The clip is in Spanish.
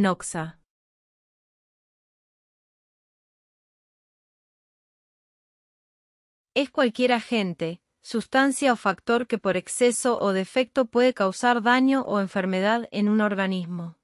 Noxa. Es cualquier agente, sustancia o factor que por exceso o defecto puede causar daño o enfermedad en un organismo.